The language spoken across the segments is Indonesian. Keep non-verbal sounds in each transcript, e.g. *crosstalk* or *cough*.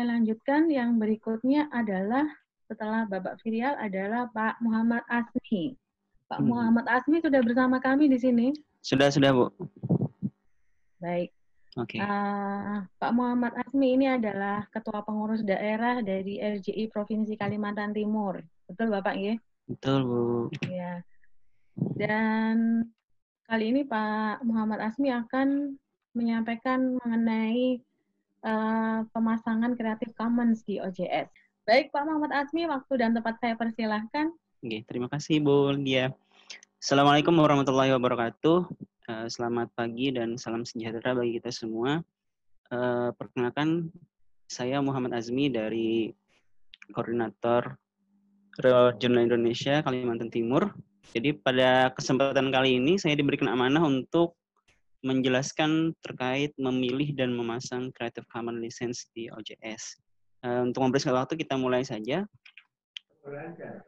saya lanjutkan yang berikutnya adalah setelah Bapak Firial adalah Pak Muhammad Asmi. Pak hmm. Muhammad Asmi sudah bersama kami di sini. Sudah, sudah, Bu. Baik. Oke. Okay. Uh, Pak Muhammad Asmi ini adalah Ketua Pengurus Daerah dari RJI Provinsi Kalimantan Timur. Betul, Bapak, ya? Betul, Bu. Ya. Dan kali ini Pak Muhammad Asmi akan menyampaikan mengenai Eh, pemasangan Creative Commons di OJS. Baik Pak Muhammad Azmi, waktu dan tempat saya persilahkan. Oke, terima kasih Bu Lydia. Assalamualaikum warahmatullahi wabarakatuh. Eh, selamat pagi dan salam sejahtera bagi kita semua. Eh, perkenalkan, saya Muhammad Azmi dari Koordinator Regional Indonesia Kalimantan Timur. Jadi pada kesempatan kali ini saya diberikan amanah untuk menjelaskan terkait memilih dan memasang Creative Commons license di OJS. Uh, eh, untuk mempersingkat waktu kita mulai saja. Oke.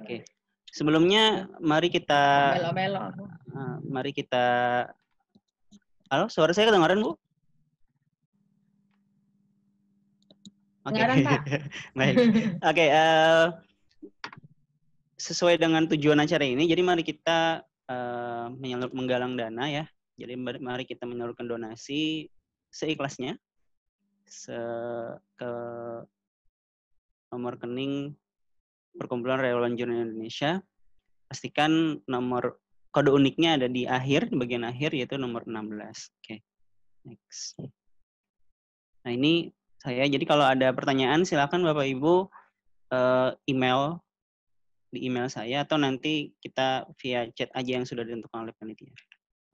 Okay. Sebelumnya mari kita melo, melo. Uh, mari kita Halo, suara saya kedengaran, Bu? Oke. Okay. *laughs* Oke, okay, uh, eh, sesuai dengan tujuan acara ini, jadi mari kita Eh, menyalur menggalang dana ya. Jadi mari kita menyalurkan donasi seikhlasnya se ke nomor rekening Perkumpulan Relawan Jurnal Indonesia. Pastikan nomor kode uniknya ada di akhir, di bagian akhir yaitu nomor 16. Oke. Okay. Next. Nah, ini saya jadi kalau ada pertanyaan silakan Bapak Ibu eh, email di email saya atau nanti kita via chat aja yang sudah ditentukan oleh panitia.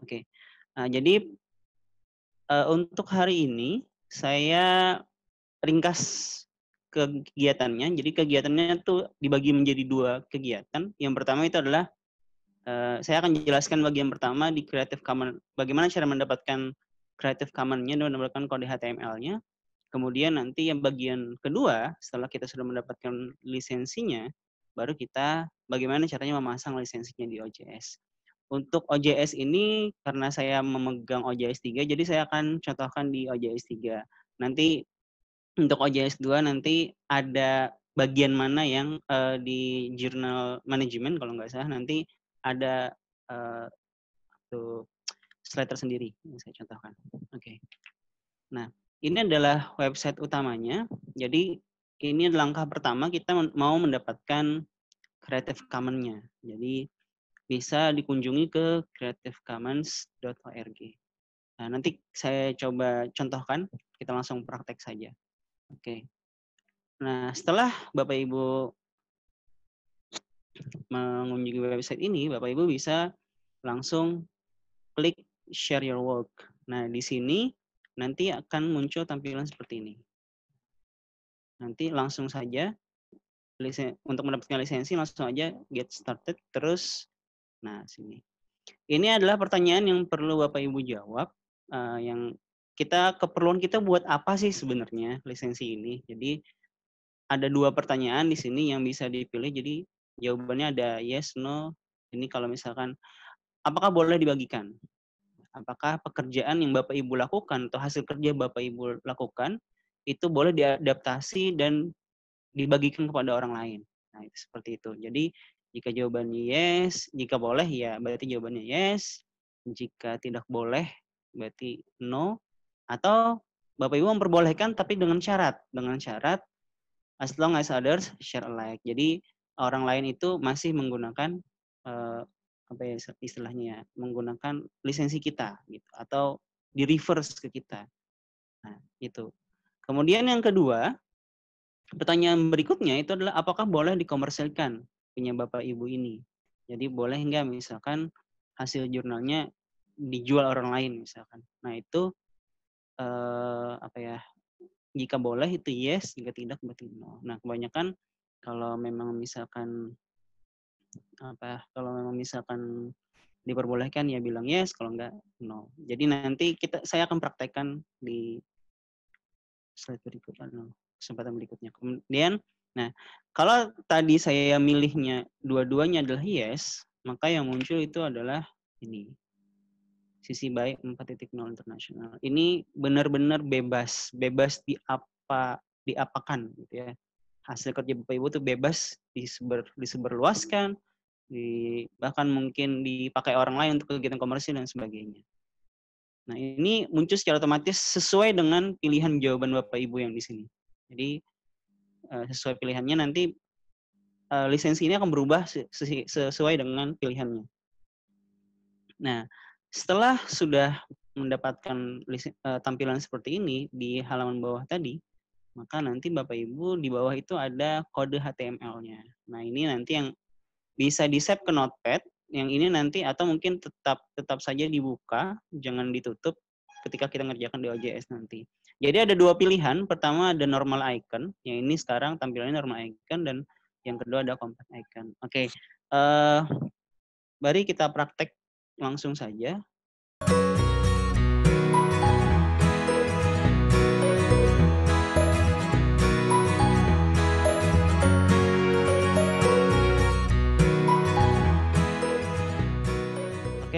Oke. Nah, jadi uh, untuk hari ini saya ringkas kegiatannya. Jadi kegiatannya itu dibagi menjadi dua kegiatan. Yang pertama itu adalah uh, saya akan jelaskan bagian pertama di Creative Commons bagaimana cara mendapatkan Creative Commons-nya dan mendapatkan kode HTML-nya. Kemudian nanti yang bagian kedua setelah kita sudah mendapatkan lisensinya, baru kita bagaimana caranya memasang lisensinya di OJS. Untuk OJS ini, karena saya memegang OJS 3, jadi saya akan contohkan di OJS 3. Nanti untuk OJS 2 nanti ada bagian mana yang uh, di jurnal manajemen kalau nggak salah nanti ada uh, eh, tuh slide tersendiri yang saya contohkan. Oke. Okay. Nah, ini adalah website utamanya. Jadi ini langkah pertama kita mau mendapatkan Creative Commons-nya. Jadi bisa dikunjungi ke creativecommons.org. Nah, nanti saya coba contohkan, kita langsung praktek saja. Oke. Nah, setelah Bapak Ibu mengunjungi website ini, Bapak Ibu bisa langsung klik share your work. Nah, di sini nanti akan muncul tampilan seperti ini nanti langsung saja untuk mendapatkan lisensi langsung aja get started terus nah sini ini adalah pertanyaan yang perlu bapak ibu jawab uh, yang kita keperluan kita buat apa sih sebenarnya lisensi ini jadi ada dua pertanyaan di sini yang bisa dipilih jadi jawabannya ada yes no ini kalau misalkan apakah boleh dibagikan apakah pekerjaan yang bapak ibu lakukan atau hasil kerja bapak ibu lakukan itu boleh diadaptasi dan dibagikan kepada orang lain. Nah, seperti itu. Jadi, jika jawabannya yes, jika boleh ya berarti jawabannya yes, jika tidak boleh berarti no, atau Bapak Ibu memperbolehkan tapi dengan syarat, dengan syarat as long as others share alike. Jadi orang lain itu masih menggunakan uh, apa ya istilahnya ya, menggunakan lisensi kita gitu atau di reverse ke kita. Nah, itu. Kemudian yang kedua, pertanyaan berikutnya itu adalah apakah boleh dikomersilkan punya bapak ibu ini? Jadi boleh nggak misalkan hasil jurnalnya dijual orang lain misalkan. Nah itu eh, apa ya? Jika boleh itu yes, jika tidak berarti no. Nah kebanyakan kalau memang misalkan apa? Kalau memang misalkan diperbolehkan ya bilang yes, kalau enggak no. Jadi nanti kita saya akan praktekkan di slide berikut kesempatan berikutnya. Kemudian, nah kalau tadi saya milihnya dua-duanya adalah yes, maka yang muncul itu adalah ini sisi baik 4.0 internasional. Ini benar-benar bebas, bebas di apa diapakan gitu ya. Hasil kerja Bapak Ibu itu bebas disebar, disebarluaskan, di, bahkan mungkin dipakai orang lain untuk kegiatan komersial dan sebagainya. Nah, ini muncul secara otomatis sesuai dengan pilihan jawaban Bapak Ibu yang di sini. Jadi eh, sesuai pilihannya nanti eh, lisensi ini akan berubah sesuai dengan pilihannya. Nah, setelah sudah mendapatkan eh, tampilan seperti ini di halaman bawah tadi, maka nanti Bapak Ibu di bawah itu ada kode HTML-nya. Nah, ini nanti yang bisa di-save ke Notepad yang ini nanti atau mungkin tetap tetap saja dibuka, jangan ditutup ketika kita ngerjakan di OJS nanti. Jadi ada dua pilihan. Pertama ada normal icon, yang ini sekarang tampilannya normal icon dan yang kedua ada compact icon. Oke, okay. uh, eh, mari kita praktek langsung saja.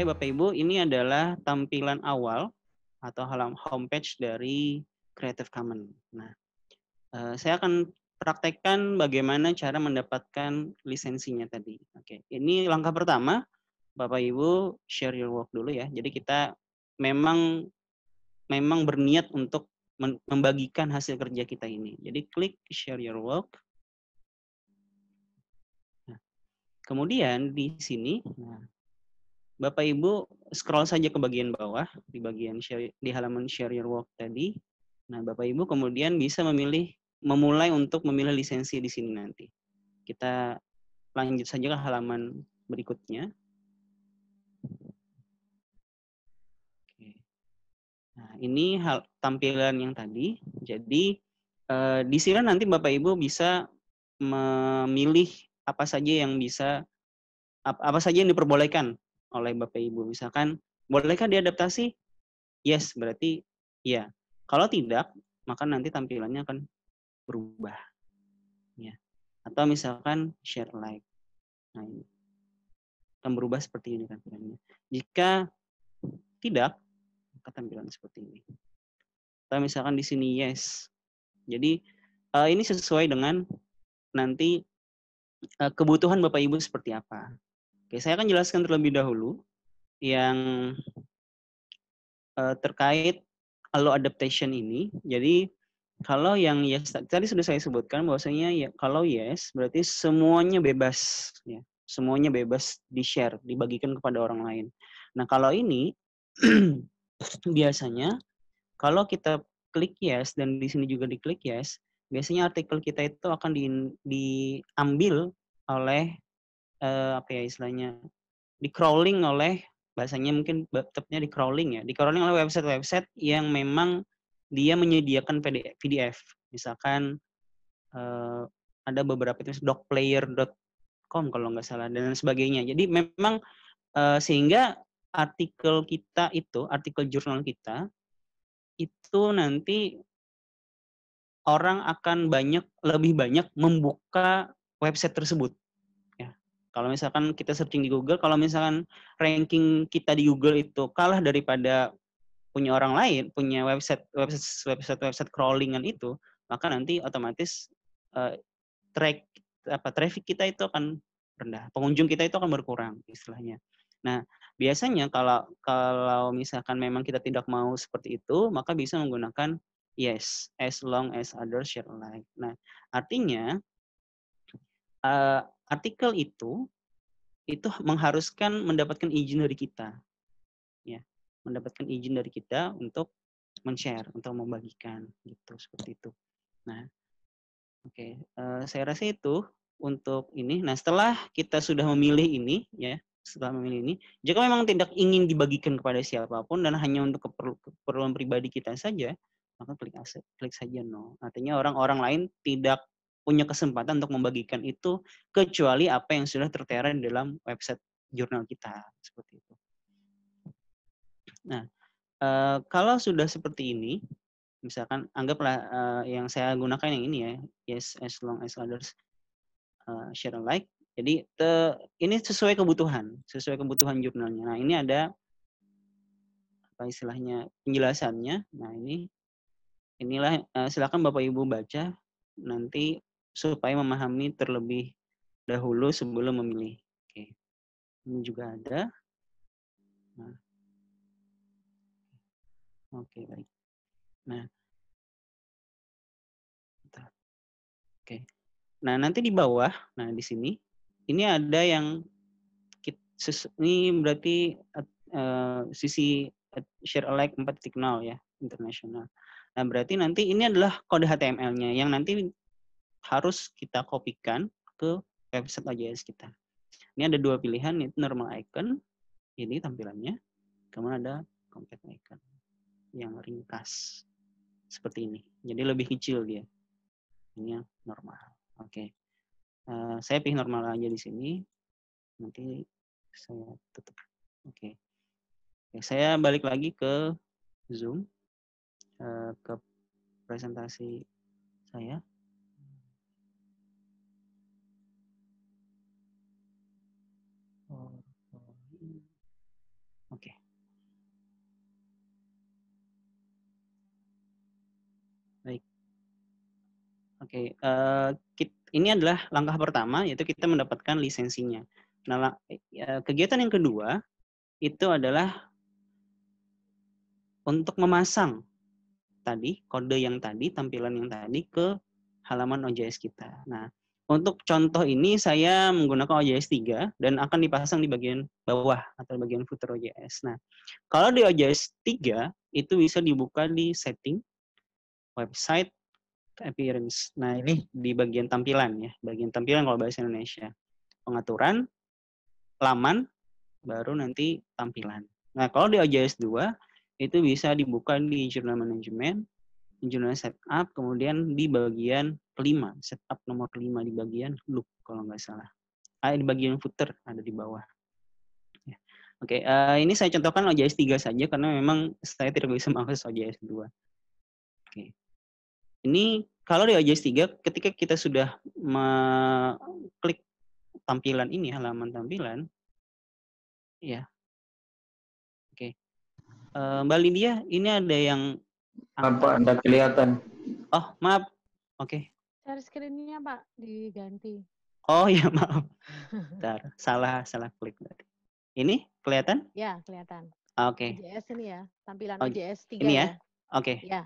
Bapak Ibu, ini adalah tampilan awal atau halaman homepage dari Creative Commons. Nah, eh, saya akan praktekkan bagaimana cara mendapatkan lisensinya tadi. Oke, ini langkah pertama, Bapak Ibu share your work dulu ya. Jadi kita memang memang berniat untuk membagikan hasil kerja kita ini. Jadi klik share your work. Nah, kemudian di sini, nah, Bapak Ibu scroll saja ke bagian bawah di bagian share, di halaman share your work tadi. Nah, Bapak Ibu kemudian bisa memilih memulai untuk memilih lisensi di sini nanti. Kita lanjut saja ke halaman berikutnya. Nah, ini hal tampilan yang tadi. Jadi eh, di sini nanti Bapak Ibu bisa memilih apa saja yang bisa apa, apa saja yang diperbolehkan oleh Bapak Ibu. Misalkan, bolehkah diadaptasi? Yes, berarti ya Kalau tidak, maka nanti tampilannya akan berubah. Ya. Atau misalkan share like. Nah, ini. Akan berubah seperti ini tampilannya. Jika tidak, maka tampilan seperti ini. Atau misalkan di sini yes. Jadi, eh, ini sesuai dengan nanti eh, kebutuhan Bapak Ibu seperti apa. Oke, saya akan jelaskan terlebih dahulu yang uh, terkait allo adaptation ini. Jadi kalau yang yes tadi sudah saya sebutkan bahwasanya ya kalau yes berarti semuanya bebas ya. Semuanya bebas di-share, dibagikan kepada orang lain. Nah, kalau ini *clears throat* biasanya kalau kita klik yes dan di sini juga diklik yes, biasanya artikel kita itu akan di, diambil oleh uh, apa ya istilahnya di crawling oleh bahasanya mungkin tepatnya di crawling ya, di crawling oleh website-website yang memang dia menyediakan PDF. Misalkan uh, ada beberapa itu docplayer.com kalau nggak salah dan sebagainya. Jadi memang uh, sehingga artikel kita itu, artikel jurnal kita itu nanti orang akan banyak lebih banyak membuka website tersebut kalau misalkan kita searching di Google, kalau misalkan ranking kita di Google itu kalah daripada punya orang lain, punya website website website website crawlingan itu, maka nanti otomatis uh, track apa traffic kita itu akan rendah, pengunjung kita itu akan berkurang istilahnya. Nah, biasanya kalau kalau misalkan memang kita tidak mau seperti itu, maka bisa menggunakan yes as long as others share like. Nah, artinya eh, artikel itu itu mengharuskan mendapatkan izin dari kita. Ya, mendapatkan izin dari kita untuk men-share, untuk membagikan gitu seperti itu. Nah, oke, okay. uh, eh, saya rasa itu untuk ini. Nah, setelah kita sudah memilih ini ya, setelah memilih ini, jika memang tidak ingin dibagikan kepada siapapun dan hanya untuk keperluan pribadi kita saja, maka klik klik saja no. Artinya orang-orang lain tidak punya kesempatan untuk membagikan itu kecuali apa yang sudah tertera di dalam website jurnal kita seperti itu. Nah, eh, kalau sudah seperti ini, misalkan anggaplah eh, yang saya gunakan yang ini ya, yes as long as others e, share like. Jadi ini sesuai kebutuhan, sesuai kebutuhan jurnalnya. Nah, ini ada apa istilahnya penjelasannya. Nah, ini inilah e, silakan Bapak Ibu baca nanti supaya memahami terlebih dahulu sebelum memilih. Oke. Ini juga ada. Nah. Oke, baik. Nah. Oke. Nah, nanti di bawah, nah di sini ini ada yang ini berarti uh, sisi share alike 4.0 ya, internasional. Nah, berarti nanti ini adalah kode HTML-nya yang nanti harus kita kopikan ke website AJS kita. Ini ada dua pilihan, itu normal icon, ini tampilannya. Kemudian ada compact icon yang ringkas seperti ini. Jadi lebih kecil dia. Ini yang normal. Oke. Okay. Uh, eh, saya pilih normal aja di sini. Nanti saya tutup. Oke. Okay. okay. Saya balik lagi ke Zoom, uh, ke presentasi saya. Oke, okay. uh, eh, ini adalah langkah pertama yaitu kita mendapatkan lisensinya. Nah, ya, kegiatan yang kedua itu adalah untuk memasang tadi kode yang tadi, tampilan yang tadi ke halaman OJS kita. Nah, untuk contoh ini saya menggunakan OJS 3 dan akan dipasang di bagian bawah atau bagian footer OJS. Nah, kalau di OJS 3 itu bisa dibuka di setting, website, appearance. Nah, ini di bagian tampilan ya, bagian tampilan kalau bahasa Indonesia. Pengaturan, laman, baru nanti tampilan. Nah, kalau di OJS 2 itu bisa dibuka di jurnal manajemen, jurnal setup, kemudian di bagian kelima, setup nomor kelima di bagian look kalau nggak salah. Ah, di bagian footer ada di bawah. Ya. Oke, okay, uh, eh, ini saya contohkan OJS 3 saja karena memang saya tidak bisa mengakses OJS 2. Oke. Okay. Ini kalau di iOS 3 ketika kita sudah mengklik tampilan ini halaman tampilan ya. Oke. Okay. Uh, eh, Mbak Lindia, ini ada yang apa Anda kelihatan? Oh, maaf. Oke. Okay. Share screen-nya, Pak, diganti. Oh, ya maaf. Bentar, salah salah klik tadi. Ini kelihatan? Ya, kelihatan. Oke. Okay. OJS ini ya, tampilan OJS 3 ini ya. ya. Oke. Okay. Ya.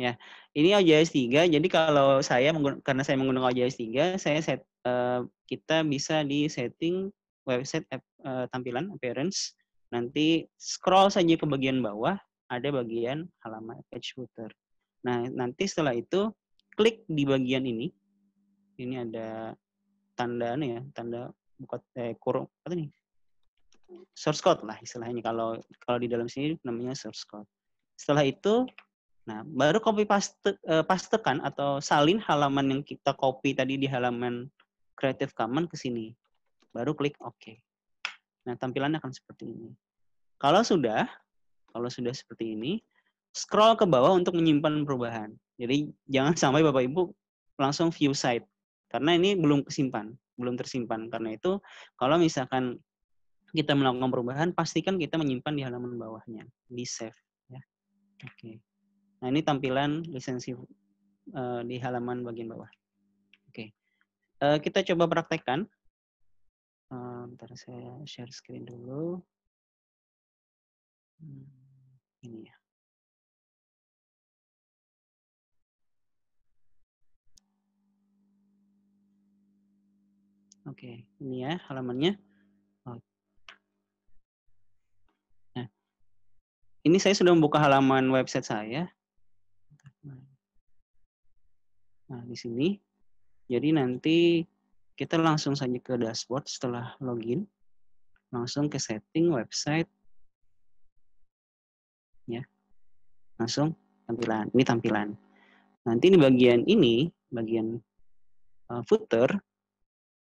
Ya, ini OJS 3. Jadi kalau saya karena saya menggunakan OJS 3, saya set uh, kita bisa di setting website uh, tampilan appearance. Nanti scroll saja ke bagian bawah, ada bagian halaman page footer. Nah, nanti setelah itu klik di bagian ini. Ini ada tanda ya, tanda buka eh, kurung apa nih? Source code lah istilahnya kalau kalau di dalam sini namanya source code. Setelah itu Nah, baru copy paste uh, pastekan atau salin halaman yang kita copy tadi di halaman Creative Commons ke sini. Baru klik OK. Nah, tampilannya akan seperti ini. Kalau sudah, kalau sudah seperti ini, scroll ke bawah untuk menyimpan perubahan. Jadi jangan sampai Bapak Ibu langsung view site karena ini belum kesimpan, belum tersimpan. Karena itu kalau misalkan kita melakukan perubahan, pastikan kita menyimpan di halaman bawahnya, di save ya. Oke. Okay. Nah, ini tampilan lisensi uh, di halaman bagian bawah. Oke. Okay. Uh, eh, kita coba praktekkan. Uh, bentar saya share screen dulu. Hmm, ini ya. Oke, okay, ini ya halamannya. Oh. Nah, ini saya sudah membuka halaman website saya. Nah, di sini. Jadi nanti kita langsung saja ke dashboard setelah login. Langsung ke setting website. Ya. Langsung tampilan. Ini tampilan. Nanti di bagian ini, bagian eh, footer,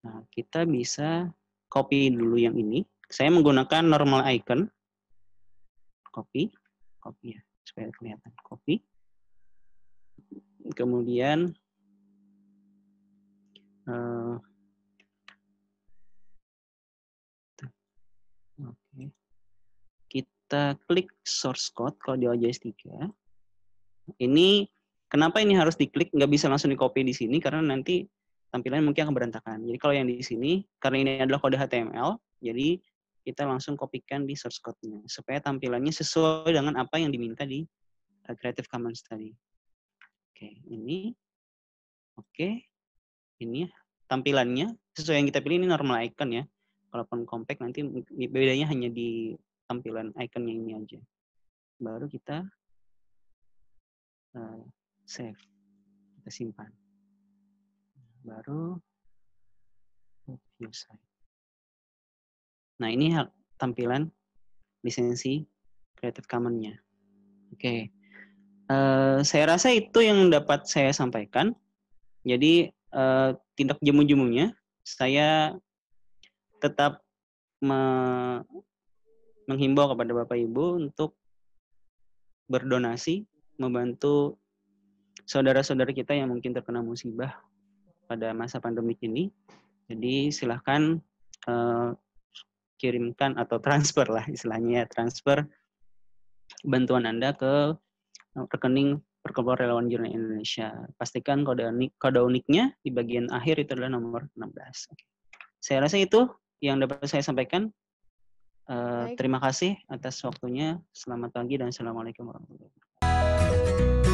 nah, kita bisa copy dulu yang ini. Saya menggunakan normal icon. Copy. Copy ya, supaya kelihatan. Copy. Kemudian Eh, oke okay. kita klik source code kalau di OJS 3 ini kenapa ini harus diklik nggak bisa langsung di copy di sini karena nanti tampilan mungkin akan berantakan jadi kalau yang di sini karena ini adalah kode HTML jadi kita langsung kopikan di source code-nya supaya tampilannya sesuai dengan apa yang diminta di eh, Creative Commons tadi. Oke, ini. Oke, ini ya, tampilannya sesuai yang kita pilih ini normal icon ya. Kalaupun compact nanti bedanya hanya di tampilan iconnya ini aja. Baru kita uh, save, kita simpan. Baru view site. Nah ini tampilan lisensi Creative Commons-nya. Oke, okay. uh, eh, saya rasa itu yang dapat saya sampaikan. Jadi uh, tindak jemu-jemunya saya tetap me menghimbau kepada Bapak Ibu untuk berdonasi membantu saudara-saudara kita yang mungkin terkena musibah pada masa pandemi ini. Jadi silahkan uh, kirimkan atau *laughs* transfer lah istilahnya ya, transfer bantuan Anda ke rekening Perkumpulan Relawan Jurnal Indonesia. Pastikan kode unik kode uniknya di bagian akhir itu adalah nomor 16. Saya rasa itu yang dapat saya sampaikan. Uh, terima kasih atas waktunya. Selamat pagi dan assalamualaikum warahmatullahi wabarakatuh.